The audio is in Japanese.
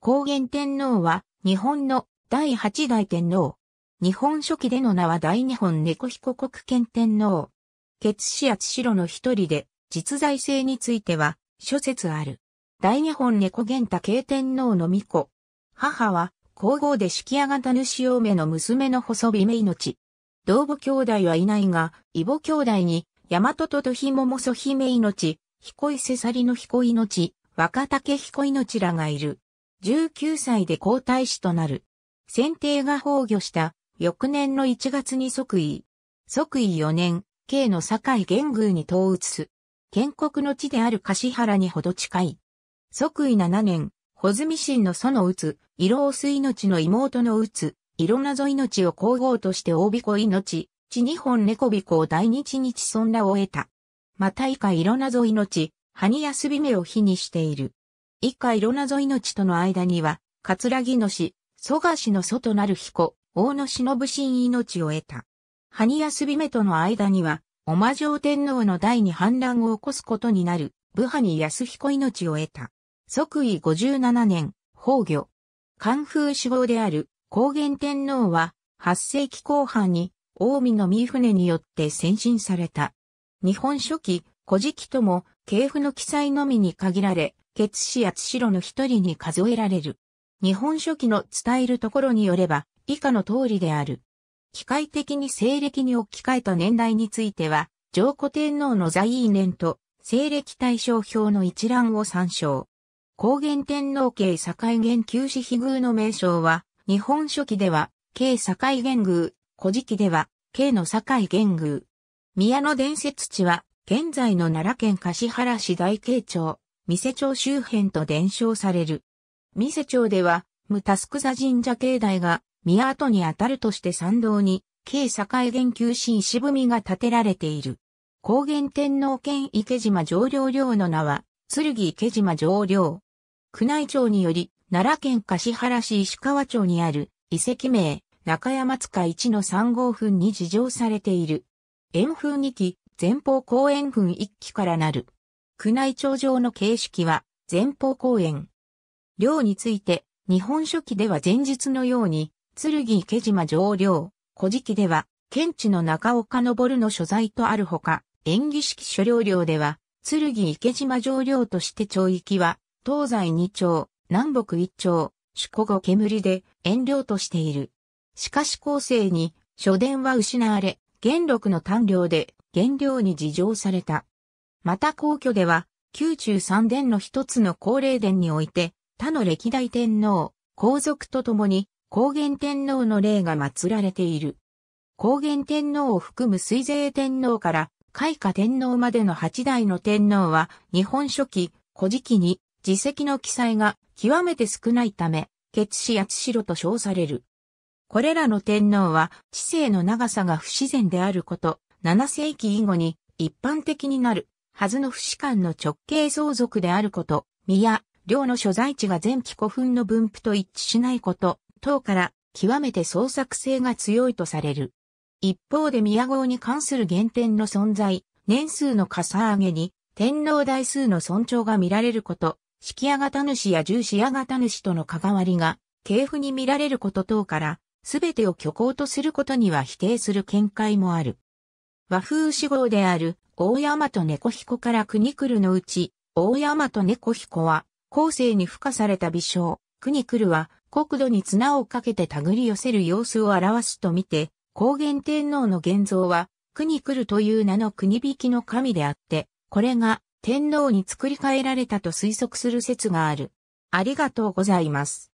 高原天皇は、日本の第八代天皇。日本初期での名は大日本猫彦国権天皇。血死厚白の一人で、実在性については、諸説ある。大日本猫源太慶天皇の御子。母は、皇后で式屋型主嫁の娘の細美命。同母兄弟はいないが、異母兄弟に、大和ととひももそ姫命、彦伊せさりの彦命、若竹彦命らがいる。19歳で皇太子となる。選定が崩御した翌年の1月に即位。即位4年、慶の堺元宮に統移す。建国の地である柏原にほど近い。即位7年、穂積神の祖の打つ、色を命の妹の打つ、色謎命を皇后として大子命、地日本猫子を大日日尊らを得た。また以下色謎命、葉に休び目を火にしている。以下色謎命との間には、葛城の氏、蘇我氏の祖となる彦、大野忍神命を得た。ヤ安ビメとの間には、おま上天皇の代に反乱を起こすことになる、武波に安彦命を得た。即位57年、崩御。関風死望である、高原天皇は、8世紀後半に、近江の三船によって先進された。日本初期、古事記とも、系譜の記載のみに限られ、月氏八代の一人に数えられる。日本書紀の伝えるところによれば、以下の通りである。機械的に西暦に置き換えた年代については、上古天皇の在位年と西暦対象表の一覧を参照。高原天皇系境元旧史比宮の名称は、日本書紀では、慶境元宮、古事記では、慶の境元宮。宮の伝説地は、現在の奈良県橿原市大慶町。三瀬町周辺と伝承される。三瀬町では、無タスク座神社境内が宮跡にあたるとして参道に、京栄原旧神石踏みが建てられている。高原天皇兼池島上領領の名は、剣池島上領。宮内庁により、奈良県柏原市石川町にある遺跡名、中山塚一の三号墳に事情されている。円墳二基、前方後円墳一基からなる。宮内庁上の形式は前方公園寮について、日本書紀では前述のように、剣池島上寮、古事記では、県地の中岡昇の所在とあるほか、演技式所領寮では、剣池島上寮として町域は、東西二町、南北一町、主古後煙で遠寮としている。しかし後世に、書伝は失われ、元禄の単領で、原寮に事情された。また皇居では、宮中三殿の一つの皇霊殿において、他の歴代天皇、皇族と共に、高原天皇の霊が祀られている。高原天皇を含む水勢天皇から、開化天皇までの八代の天皇は、日本初期、古事記に、自責の記載が極めて少ないため、血死八代と称される。これらの天皇は、知性の長さが不自然であること、7世紀以後に一般的になるはずの不死官の直系相続であること、宮、領の所在地が前期古墳の分布と一致しないこと、等から極めて創作性が強いとされる。一方で宮号に関する原点の存在、年数のかさ上げに、天皇代数の尊重が見られること、式屋型主や重視屋型主との関わりが、系譜に見られること等から、すべてを虚構とすることには否定する見解もある。和風志号である大山と猫彦から国来のうち、大山と猫彦は、後世に付加された微笑、国来は、国土に綱をかけて手繰り寄せる様子を表すとみて、高原天皇の現像は、国来という名の国引きの神であって、これが天皇に作り変えられたと推測する説がある。ありがとうございます。